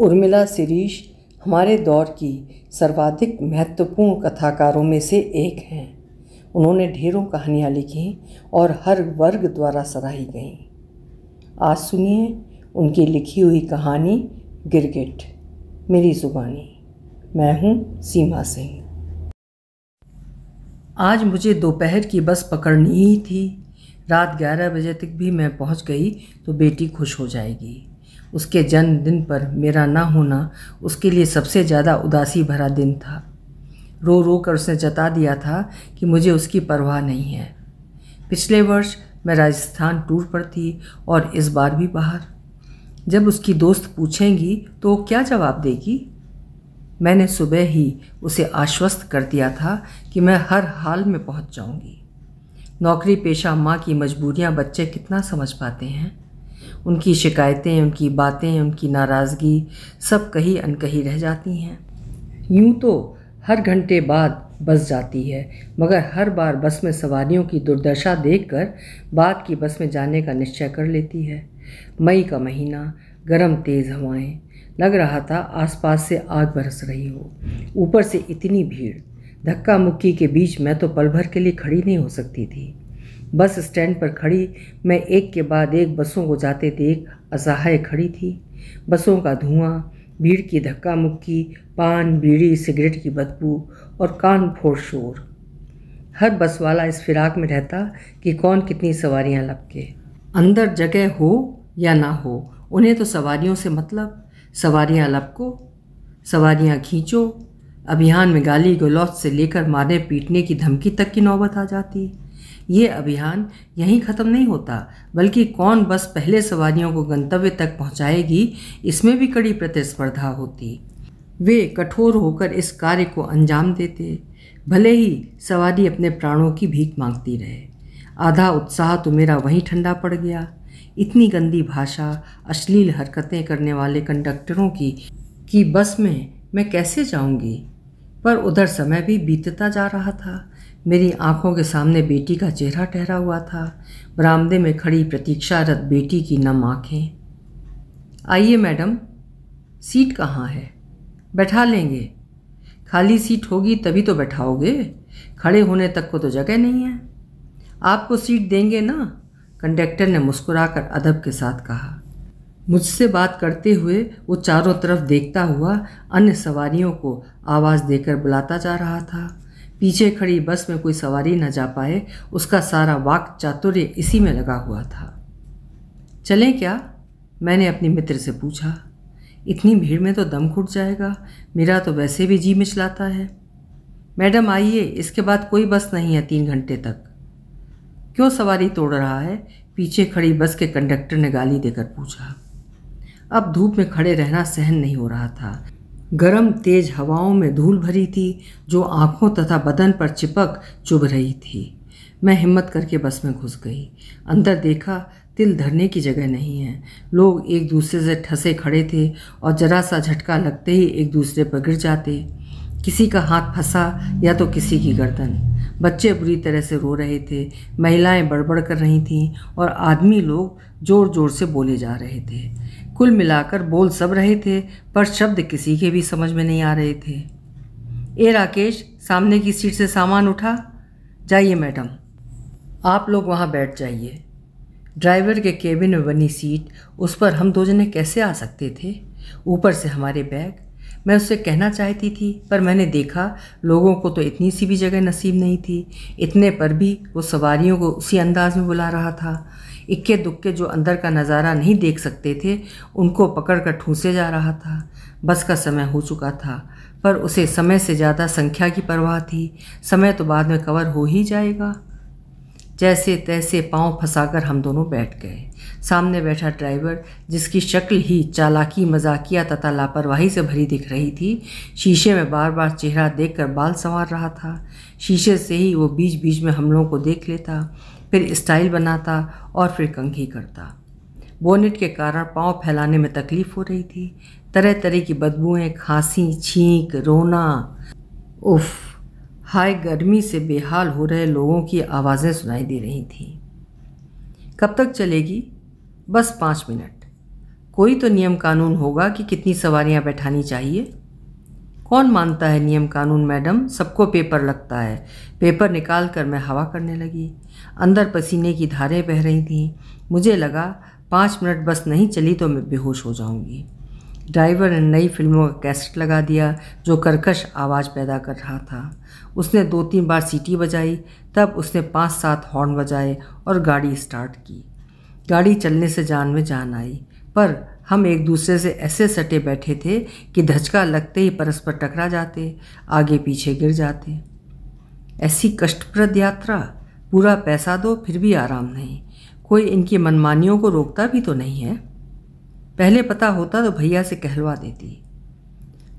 उर्मिला शिरीष हमारे दौर की सर्वाधिक महत्वपूर्ण कथाकारों में से एक हैं उन्होंने ढेरों कहानियाँ लिखी और हर वर्ग द्वारा सराही गईं आज सुनिए उनकी लिखी हुई कहानी गिरगिट मेरी ज़ुबानी मैं हूँ सीमा सिंह आज मुझे दोपहर की बस पकड़नी ही थी रात 11 बजे तक भी मैं पहुंच गई तो बेटी खुश हो जाएगी उसके जन्मदिन पर मेरा ना होना उसके लिए सबसे ज़्यादा उदासी भरा दिन था रो रो कर उसने जता दिया था कि मुझे उसकी परवाह नहीं है पिछले वर्ष मैं राजस्थान टूर पर थी और इस बार भी बाहर जब उसकी दोस्त पूछेंगी तो वो क्या जवाब देगी मैंने सुबह ही उसे आश्वस्त कर दिया था कि मैं हर हाल में पहुंच जाऊंगी। नौकरी पेशा माँ की मजबूरियाँ बच्चे कितना समझ पाते हैं उनकी शिकायतें उनकी बातें उनकी नाराज़गी सब कहीं अनकहीं रह जाती हैं यूं तो हर घंटे बाद बस जाती है मगर हर बार बस में सवारियों की दुर्दशा देखकर बाद की बस में जाने का निश्चय कर लेती है मई का महीना गर्म तेज़ हवाएं लग रहा था आसपास से आग बरस रही हो ऊपर से इतनी भीड़ धक्का मुक्की के बीच मैं तो पल भर के लिए खड़ी नहीं हो सकती थी बस स्टैंड पर खड़ी मैं एक के बाद एक बसों को जाते देख असहाय खड़ी थी बसों का धुआं भीड़ की धक्का मुक्की पान बीड़ी सिगरेट की बदबू और कान फोड़ शोर हर बस वाला इस फिराक में रहता कि कौन कितनी सवारियां लपके अंदर जगह हो या ना हो उन्हें तो सवारियों से मतलब सवारियां लपको सवारियां खींचो अभियान में गाली गलौज से लेकर मारने पीटने की धमकी तक की नौबत आ जाती है ये अभियान यहीं ख़त्म नहीं होता बल्कि कौन बस पहले सवारियों को गंतव्य तक पहुंचाएगी इसमें भी कड़ी प्रतिस्पर्धा होती वे कठोर होकर इस कार्य को अंजाम देते भले ही सवारी अपने प्राणों की भीख मांगती रहे आधा उत्साह तो मेरा वहीं ठंडा पड़ गया इतनी गंदी भाषा अश्लील हरकतें करने वाले कंडक्टरों की कि बस में मैं कैसे जाऊंगी पर उधर समय भी बीतता जा रहा था मेरी आंखों के सामने बेटी का चेहरा ठहरा हुआ था बरामदे में खड़ी प्रतीक्षारत बेटी की नम आँखें आइए मैडम सीट कहाँ है बैठा लेंगे खाली सीट होगी तभी तो बैठाओगे खड़े होने तक को तो जगह नहीं है आपको सीट देंगे ना कंडक्टर ने मुस्कुराकर अदब के साथ कहा मुझसे बात करते हुए वो चारों तरफ देखता हुआ अन्य सवारियों को आवाज़ देकर बुलाता जा रहा था पीछे खड़ी बस में कोई सवारी न जा पाए उसका सारा वाक चातुर्य इसी में लगा हुआ था चलें क्या मैंने अपने मित्र से पूछा इतनी भीड़ में तो दम घुट जाएगा मेरा तो वैसे भी जी मिचलाता है मैडम आइए इसके बाद कोई बस नहीं है तीन घंटे तक क्यों सवारी तोड़ रहा है पीछे खड़ी बस के कंडक्टर ने गाली देकर पूछा अब धूप में खड़े रहना सहन नहीं हो रहा था गर्म तेज हवाओं में धूल भरी थी जो आँखों तथा बदन पर चिपक चुभ रही थी मैं हिम्मत करके बस में घुस गई अंदर देखा तिल धरने की जगह नहीं है लोग एक दूसरे से ठसे खड़े थे और जरा सा झटका लगते ही एक दूसरे पर गिर जाते किसी का हाथ फंसा या तो किसी की गर्दन बच्चे बुरी तरह से रो रहे थे महिलाएं बड़बड़ कर रही थीं और आदमी लोग ज़ोर ज़ोर से बोले जा रहे थे कुल मिलाकर बोल सब रहे थे पर शब्द किसी के भी समझ में नहीं आ रहे थे ए राकेश सामने की सीट से सामान उठा जाइए मैडम आप लोग वहाँ बैठ जाइए ड्राइवर के केबिन में बनी सीट उस पर हम दो जने कैसे आ सकते थे ऊपर से हमारे बैग मैं उससे कहना चाहती थी पर मैंने देखा लोगों को तो इतनी सी भी जगह नसीब नहीं थी इतने पर भी वो सवारियों को उसी अंदाज में बुला रहा था इक्के दुक्के जो अंदर का नज़ारा नहीं देख सकते थे उनको पकड़ कर ठूँसे जा रहा था बस का समय हो चुका था पर उसे समय से ज़्यादा संख्या की परवाह थी समय तो बाद में कवर हो ही जाएगा जैसे तैसे पांव फंसाकर हम दोनों बैठ गए सामने बैठा ड्राइवर जिसकी शक्ल ही चालाकी मजाकिया तथा लापरवाही से भरी दिख रही थी शीशे में बार बार चेहरा देखकर बाल संवार रहा था शीशे से ही वो बीच बीच में हम लोगों को देख लेता फिर स्टाइल बनाता और फिर कंघी करता बोनेट के कारण पांव फैलाने में तकलीफ हो रही थी तरह तरह की बदबूएं खांसी छींक रोना उफ़ हाय गर्मी से बेहाल हो रहे लोगों की आवाज़ें सुनाई दे रही थीं कब तक चलेगी बस पाँच मिनट कोई तो नियम कानून होगा कि कितनी सवारियां बैठानी चाहिए कौन मानता है नियम कानून मैडम सबको पेपर लगता है पेपर निकाल कर मैं हवा करने लगी अंदर पसीने की धारें बह रही थीं मुझे लगा पाँच मिनट बस नहीं चली तो मैं बेहोश हो जाऊंगी ड्राइवर ने नई फिल्मों का कैसेट लगा दिया जो करकश आवाज़ पैदा कर रहा था उसने दो तीन बार सीटी बजाई तब उसने पाँच सात हॉर्न बजाए और गाड़ी स्टार्ट की गाड़ी चलने से जान में जान आई पर हम एक दूसरे से ऐसे सटे बैठे थे कि धचका लगते ही परस्पर टकरा जाते आगे पीछे गिर जाते ऐसी कष्टप्रद यात्रा पूरा पैसा दो फिर भी आराम नहीं कोई इनकी मनमानियों को रोकता भी तो नहीं है पहले पता होता तो भैया से कहलवा देती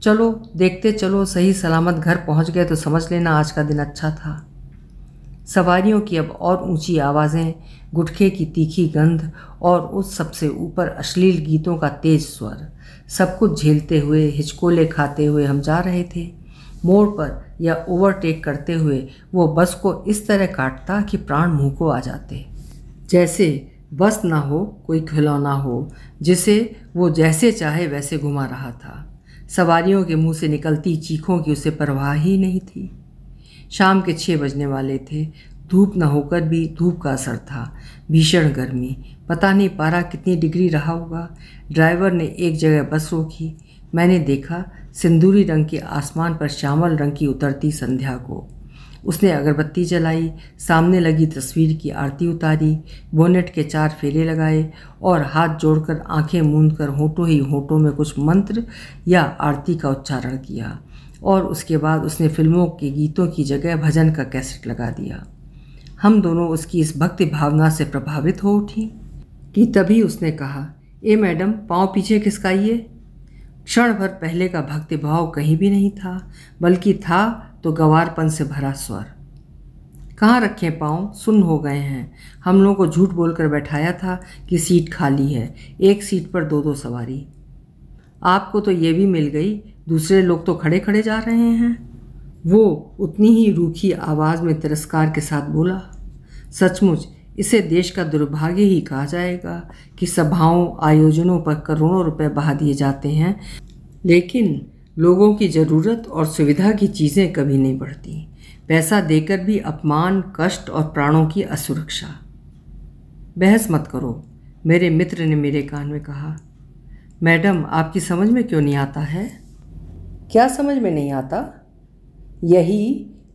चलो देखते चलो सही सलामत घर पहुंच गए तो समझ लेना आज का दिन अच्छा था सवारियों की अब और ऊंची आवाज़ें गुटखे की तीखी गंध और उस सबसे ऊपर अश्लील गीतों का तेज स्वर सब कुछ झेलते हुए हिचकोले खाते हुए हम जा रहे थे मोड़ पर या ओवरटेक करते हुए वो बस को इस तरह काटता कि प्राण मुँह को आ जाते जैसे बस ना हो कोई खिलौना हो जिसे वो जैसे चाहे वैसे घुमा रहा था सवारियों के मुंह से निकलती चीखों की उसे परवाह ही नहीं थी शाम के छः बजने वाले थे धूप न होकर भी धूप का असर था भीषण गर्मी पता नहीं पारा कितनी डिग्री रहा होगा ड्राइवर ने एक जगह बस रोकी मैंने देखा सिंदूरी रंग के आसमान पर श्यामल रंग की उतरती संध्या को उसने अगरबत्ती जलाई सामने लगी तस्वीर की आरती उतारी बोनेट के चार फेरे लगाए और हाथ जोड़कर आंखें मूंद कर होठों ही होठों में कुछ मंत्र या आरती का उच्चारण किया और उसके बाद उसने फिल्मों के गीतों की जगह भजन का कैसेट लगा दिया हम दोनों उसकी इस भक्ति भावना से प्रभावित हो उठी कि तभी उसने कहा ए मैडम पाँव पीछे खिसकाइए क्षण भर पहले का भक्तिभाव कहीं भी नहीं था बल्कि था तो गवारपन से भरा स्वर कहाँ रखे पाँव सुन्न हो गए हैं हम लोगों को झूठ बोलकर बैठाया था कि सीट खाली है एक सीट पर दो दो सवारी आपको तो ये भी मिल गई दूसरे लोग तो खड़े खड़े जा रहे हैं वो उतनी ही रूखी आवाज़ में तिरस्कार के साथ बोला सचमुच इसे देश का दुर्भाग्य ही कहा जाएगा कि सभाओं आयोजनों पर करोड़ों रुपए बहा दिए जाते हैं लेकिन लोगों की ज़रूरत और सुविधा की चीज़ें कभी नहीं बढ़ती पैसा देकर भी अपमान कष्ट और प्राणों की असुरक्षा बहस मत करो मेरे मित्र ने मेरे कान में कहा मैडम आपकी समझ में क्यों नहीं आता है क्या समझ में नहीं आता यही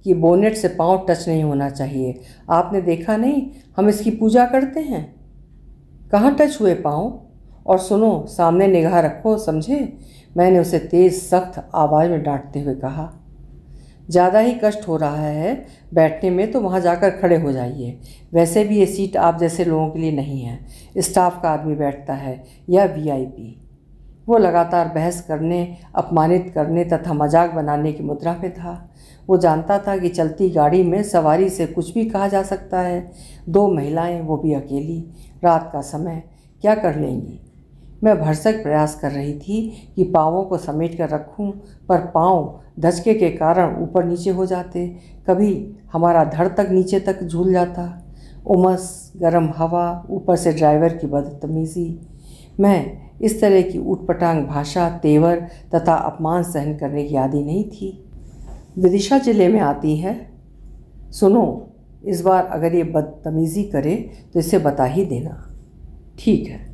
कि बोनेट से पांव टच नहीं होना चाहिए आपने देखा नहीं हम इसकी पूजा करते हैं कहाँ टच हुए पाँव और सुनो सामने निगाह रखो समझे मैंने उसे तेज सख्त आवाज़ में डांटते हुए कहा ज़्यादा ही कष्ट हो रहा है बैठने में तो वहाँ जाकर खड़े हो जाइए वैसे भी ये सीट आप जैसे लोगों के लिए नहीं है स्टाफ का आदमी बैठता है या वीआईपी वो लगातार बहस करने अपमानित करने तथा मजाक बनाने की मुद्रा में था वो जानता था कि चलती गाड़ी में सवारी से कुछ भी कहा जा सकता है दो महिलाएं वो भी अकेली रात का समय क्या कर लेंगी मैं भरसक प्रयास कर रही थी कि पाँवों को समेट कर रखूँ पर पाँव धचके के कारण ऊपर नीचे हो जाते कभी हमारा धड़ तक नीचे तक झूल जाता उमस गर्म हवा ऊपर से ड्राइवर की बदतमीज़ी मैं इस तरह की उठपटांग भाषा तेवर तथा अपमान सहन करने की आदि नहीं थी विदिशा जिले में आती है सुनो इस बार अगर ये बदतमीज़ी करे तो इसे बता ही देना ठीक है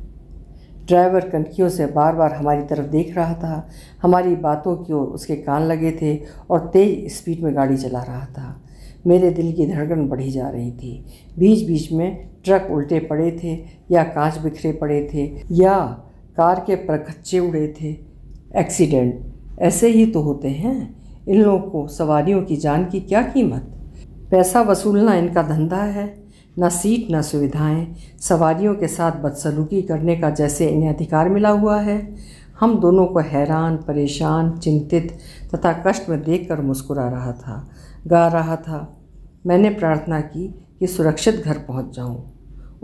ड्राइवर कनखियों से बार बार हमारी तरफ देख रहा था हमारी बातों की ओर उसके कान लगे थे और तेज़ स्पीड में गाड़ी चला रहा था मेरे दिल की धड़कन बढ़ी जा रही थी बीच बीच में ट्रक उल्टे पड़े थे या कांच बिखरे पड़े थे या कार के प्रखच्चे उड़े थे एक्सीडेंट ऐसे ही तो होते हैं इन लोगों को सवारियों की जान की क्या कीमत पैसा वसूलना इनका धंधा है न सीट न सुविधाएं, सवारियों के साथ बदसलूकी करने का जैसे इन्हें अधिकार मिला हुआ है हम दोनों को हैरान परेशान चिंतित तथा कष्ट में देख मुस्कुरा रहा था गा रहा था मैंने प्रार्थना की कि सुरक्षित घर पहुंच जाऊं।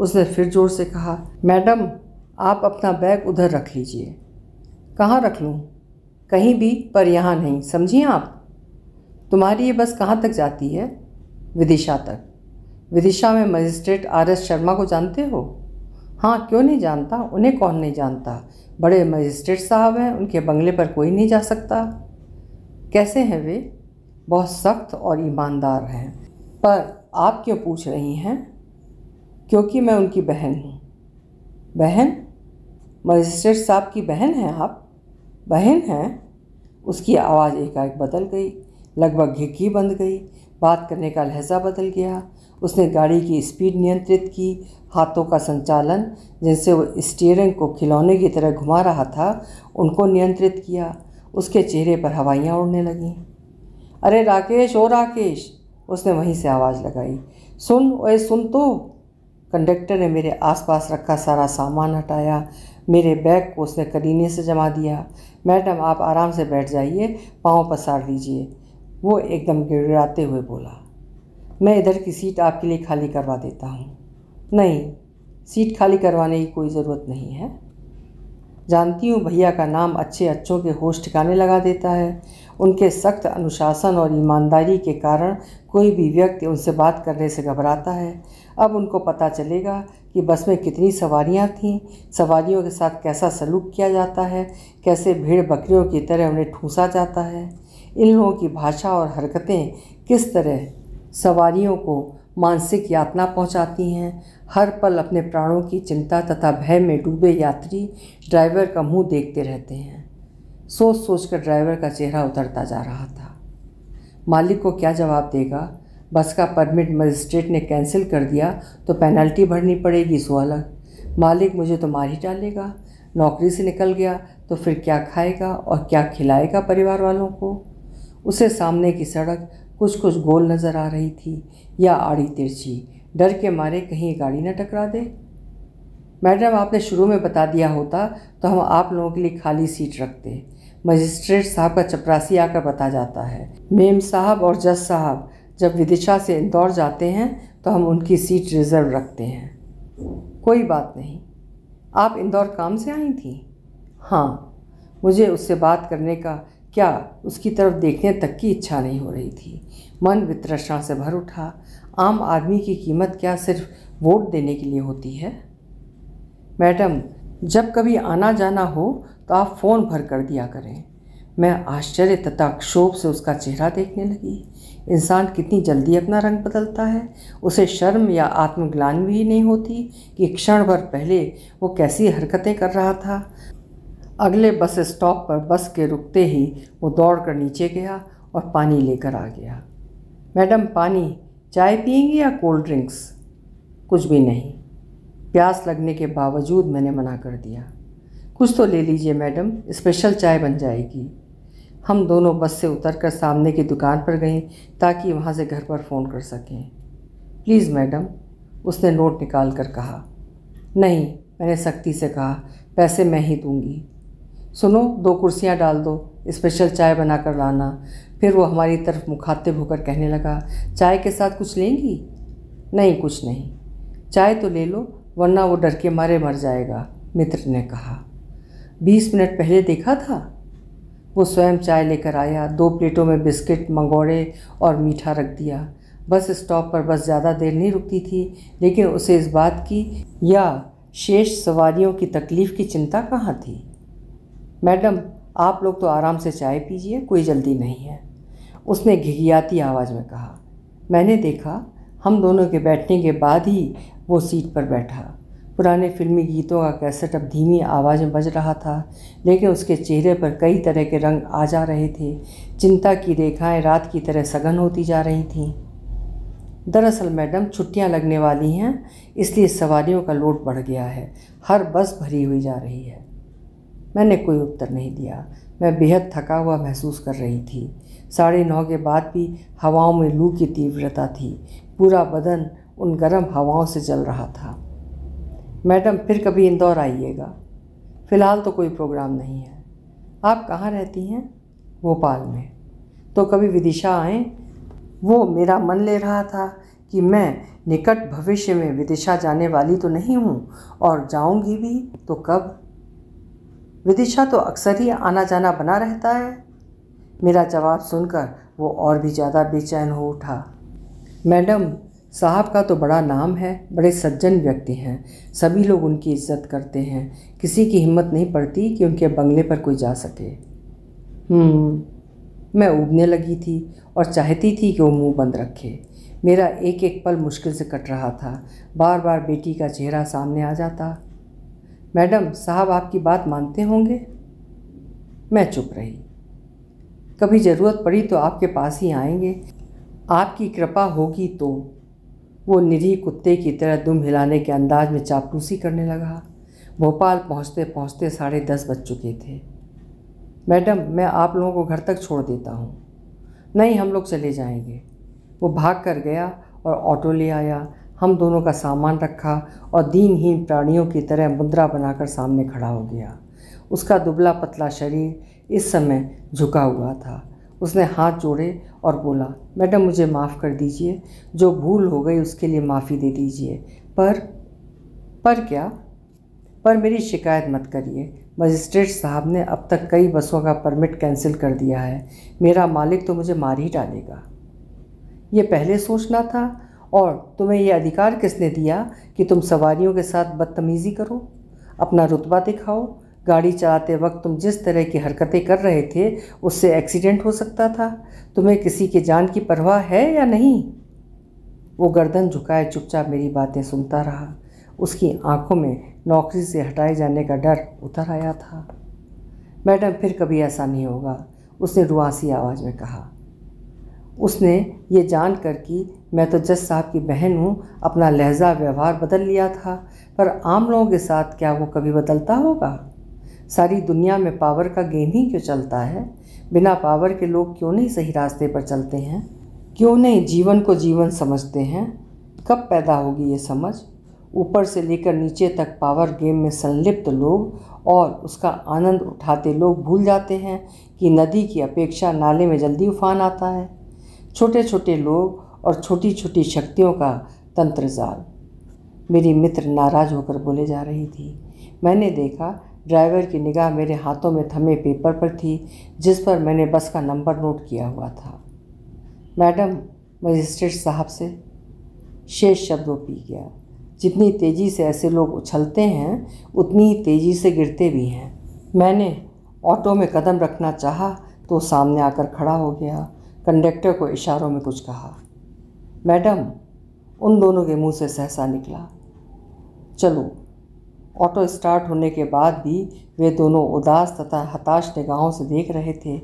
उसने फिर जोर से कहा मैडम आप अपना बैग उधर रख लीजिए कहाँ रख लूँ कहीं भी पर यहाँ नहीं समझिए आप तुम्हारी ये बस कहाँ तक जाती है विदिशा तक विदिशा में मजिस्ट्रेट आर एस शर्मा को जानते हो हाँ क्यों नहीं जानता उन्हें कौन नहीं जानता बड़े मजिस्ट्रेट साहब हैं उनके बंगले पर कोई नहीं जा सकता कैसे हैं वे बहुत सख्त और ईमानदार हैं पर आप क्यों पूछ रही हैं क्योंकि मैं उनकी बहन हूँ बहन मजिस्ट्रेट साहब की बहन हैं आप बहन हैं उसकी आवाज़ एकाएक बदल गई लगभग घिक्की बंद गई बात करने का लहजा बदल गया उसने गाड़ी की स्पीड नियंत्रित की हाथों का संचालन जिनसे वो स्टीयरिंग को खिलौने की तरह घुमा रहा था उनको नियंत्रित किया उसके चेहरे पर हवाइयाँ उड़ने लगीं अरे राकेश ओ राकेश उसने वहीं से आवाज़ लगाई सुन ओए सुन तो कंडक्टर ने मेरे आसपास रखा सारा सामान हटाया मेरे बैग को उसने करीने से जमा दिया मैडम आप आराम से बैठ जाइए पाँव पसार लीजिए वो एकदम गिड़गिड़ाते हुए बोला मैं इधर की सीट आपके लिए खाली करवा देता हूँ नहीं सीट खाली करवाने की कोई ज़रूरत नहीं है जानती हूँ भैया का नाम अच्छे अच्छों के होश ठिकाने लगा देता है उनके सख्त अनुशासन और ईमानदारी के कारण कोई भी व्यक्ति उनसे बात करने से घबराता है अब उनको पता चलेगा कि बस में कितनी सवारियाँ थीं सवारियों के साथ कैसा सलूक किया जाता है कैसे भीड़ बकरियों की तरह उन्हें ठूसा जाता है इन लोगों की भाषा और हरकतें किस तरह सवारियों को मानसिक यातना पहुंचाती हैं हर पल अपने प्राणों की चिंता तथा भय में डूबे यात्री ड्राइवर का मुंह देखते रहते हैं सोच सोच कर ड्राइवर का चेहरा उतरता जा रहा था मालिक को क्या जवाब देगा बस का परमिट मजिस्ट्रेट ने कैंसिल कर दिया तो पेनल्टी भरनी पड़ेगी सो अलग मालिक मुझे तो मार ही डालेगा नौकरी से निकल गया तो फिर क्या खाएगा और क्या खिलाएगा परिवार वालों को उसे सामने की सड़क कुछ कुछ गोल नज़र आ रही थी या आड़ी तिरछी डर के मारे कहीं गाड़ी न टकरा दे मैडम आपने शुरू में बता दिया होता तो हम आप लोगों के लिए खाली सीट रखते मजिस्ट्रेट साहब का चपरासी आकर बता जाता है मेम साहब और जज साहब जब विदिशा से इंदौर जाते हैं तो हम उनकी सीट रिज़र्व रखते हैं कोई बात नहीं आप इंदौर काम से आई थी हाँ मुझे उससे बात करने का क्या उसकी तरफ देखने तक की इच्छा नहीं हो रही थी मन वित्रषणा से भर उठा आम आदमी की कीमत क्या सिर्फ वोट देने के लिए होती है मैडम जब कभी आना जाना हो तो आप फ़ोन भर कर दिया करें मैं आश्चर्य तथा क्षोभ से उसका चेहरा देखने लगी इंसान कितनी जल्दी अपना रंग बदलता है उसे शर्म या आत्मग्लान भी नहीं होती कि क्षण भर पहले वो कैसी हरकतें कर रहा था अगले बस स्टॉप पर बस के रुकते ही वो दौड़ कर नीचे गया और पानी लेकर आ गया मैडम पानी चाय पियेंगी या कोल्ड ड्रिंक्स कुछ भी नहीं प्यास लगने के बावजूद मैंने मना कर दिया कुछ तो ले लीजिए मैडम स्पेशल चाय बन जाएगी हम दोनों बस से उतरकर सामने की दुकान पर गईं ताकि वहाँ से घर पर फ़ोन कर सकें प्लीज़ मैडम उसने नोट निकाल कर कहा नहीं मैंने सख्ती से कहा पैसे मैं ही दूंगी सुनो दो कुर्सियाँ डाल दो स्पेशल चाय बना कर लाना फिर वो हमारी तरफ मुखातिब होकर कहने लगा चाय के साथ कुछ लेंगी नहीं कुछ नहीं चाय तो ले लो वरना वो डर के मारे मर जाएगा मित्र ने कहा बीस मिनट पहले देखा था वो स्वयं चाय लेकर आया दो प्लेटों में बिस्किट मंगोड़े और मीठा रख दिया बस स्टॉप पर बस ज़्यादा देर नहीं रुकती थी लेकिन उसे इस बात की या शेष सवारियों की तकलीफ़ की चिंता कहाँ थी मैडम आप लोग तो आराम से चाय पीजिए कोई जल्दी नहीं है उसने घिघियाती आवाज़ में कहा मैंने देखा हम दोनों के बैठने के बाद ही वो सीट पर बैठा पुराने फिल्मी गीतों का कैसेट अब धीमी आवाज़ में बज रहा था लेकिन उसके चेहरे पर कई तरह के रंग आ जा रहे थे चिंता की रेखाएं रात की तरह सघन होती जा रही थीं दरअसल मैडम छुट्टियां लगने वाली हैं इसलिए सवारियों का लोड बढ़ गया है हर बस भरी हुई जा रही है मैंने कोई उत्तर नहीं दिया मैं बेहद थका हुआ महसूस कर रही थी साढ़े नौ के बाद भी हवाओं में लू की तीव्रता थी पूरा बदन उन गर्म हवाओं से जल रहा था मैडम फिर कभी इंदौर आइएगा फ़िलहाल तो कोई प्रोग्राम नहीं है आप कहाँ रहती हैं भोपाल में तो कभी विदिशा आएँ वो मेरा मन ले रहा था कि मैं निकट भविष्य में विदिशा जाने वाली तो नहीं हूँ और जाऊँगी भी तो कब विदिशा तो अक्सर ही आना जाना बना रहता है मेरा जवाब सुनकर वो और भी ज़्यादा बेचैन हो उठा मैडम साहब का तो बड़ा नाम है बड़े सज्जन व्यक्ति हैं सभी लोग उनकी इज्जत करते हैं किसी की हिम्मत नहीं पड़ती कि उनके बंगले पर कोई जा सके हम्म, मैं उबने लगी थी और चाहती थी कि वो मुंह बंद रखे मेरा एक एक पल मुश्किल से कट रहा था बार बार बेटी का चेहरा सामने आ जाता मैडम साहब आपकी बात मानते होंगे मैं चुप रही कभी ज़रूरत पड़ी तो आपके पास ही आएंगे आपकी कृपा होगी तो वो निरीह कुत्ते की तरह दुम हिलाने के अंदाज में चापलूसी करने लगा भोपाल पहुंचते पहुंचते साढ़े दस बज चुके थे मैडम मैं आप लोगों को घर तक छोड़ देता हूँ नहीं हम लोग चले जाएंगे वो भाग कर गया और ऑटो ले आया हम दोनों का सामान रखा और दीनहीन प्राणियों की तरह मुद्रा बनाकर सामने खड़ा हो गया उसका दुबला पतला शरीर इस समय झुका हुआ था उसने हाथ जोड़े और बोला मैडम मुझे माफ़ कर दीजिए जो भूल हो गई उसके लिए माफ़ी दे दीजिए पर पर क्या पर मेरी शिकायत मत करिए मजिस्ट्रेट साहब ने अब तक कई बसों का परमिट कैंसिल कर दिया है मेरा मालिक तो मुझे मार ही डालेगा ये पहले सोचना था और तुम्हें यह अधिकार किसने दिया कि तुम सवारियों के साथ बदतमीज़ी करो अपना रुतबा दिखाओ गाड़ी चलाते वक्त तुम जिस तरह की हरकतें कर रहे थे उससे एक्सीडेंट हो सकता था तुम्हें किसी की जान की परवाह है या नहीं वो गर्दन झुकाए चुपचाप मेरी बातें सुनता रहा उसकी आंखों में नौकरी से हटाए जाने का डर उतर आया था मैडम फिर कभी ऐसा नहीं होगा उसने रुआसी आवाज़ में कहा उसने ये जान कर कि मैं तो जज साहब की बहन हूँ अपना लहजा व्यवहार बदल लिया था पर आम लोगों के साथ क्या वो कभी बदलता होगा सारी दुनिया में पावर का गेम ही क्यों चलता है बिना पावर के लोग क्यों नहीं सही रास्ते पर चलते हैं क्यों नहीं जीवन को जीवन समझते हैं कब पैदा होगी ये समझ ऊपर से लेकर नीचे तक पावर गेम में संलिप्त लोग और उसका आनंद उठाते लोग भूल जाते हैं कि नदी की अपेक्षा नाले में जल्दी उफान आता है छोटे छोटे लोग और छोटी छोटी शक्तियों का तंत्र जाल मेरी मित्र नाराज होकर बोले जा रही थी मैंने देखा ड्राइवर की निगाह मेरे हाथों में थमे पेपर पर थी जिस पर मैंने बस का नंबर नोट किया हुआ था मैडम मजिस्ट्रेट साहब से शेष शब्द वो पी गया जितनी तेज़ी से ऐसे लोग उछलते हैं उतनी ही तेज़ी से गिरते भी हैं मैंने ऑटो में कदम रखना चाहा तो सामने आकर खड़ा हो गया कंडक्टर को इशारों में कुछ कहा मैडम उन दोनों के मुंह से सहसा निकला चलो ऑटो स्टार्ट होने के बाद भी वे दोनों उदास तथा हताश निगाहों से देख रहे थे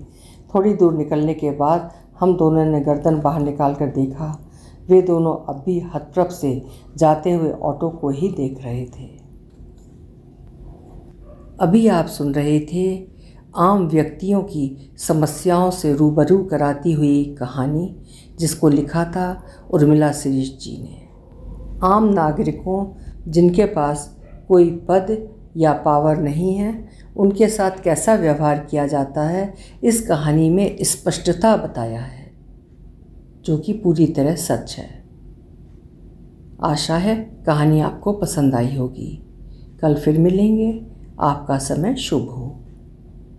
थोड़ी दूर निकलने के बाद हम दोनों ने गर्दन बाहर निकाल कर देखा वे दोनों अब भी हतप्रभ से जाते हुए ऑटो को ही देख रहे थे अभी आप सुन रहे थे आम व्यक्तियों की समस्याओं से रूबरू कराती हुई कहानी जिसको लिखा था उर्मिला शिरीष जी ने आम नागरिकों जिनके पास कोई पद या पावर नहीं है उनके साथ कैसा व्यवहार किया जाता है इस कहानी में स्पष्टता बताया है जो कि पूरी तरह सच है आशा है कहानी आपको पसंद आई होगी कल फिर मिलेंगे आपका समय शुभ हो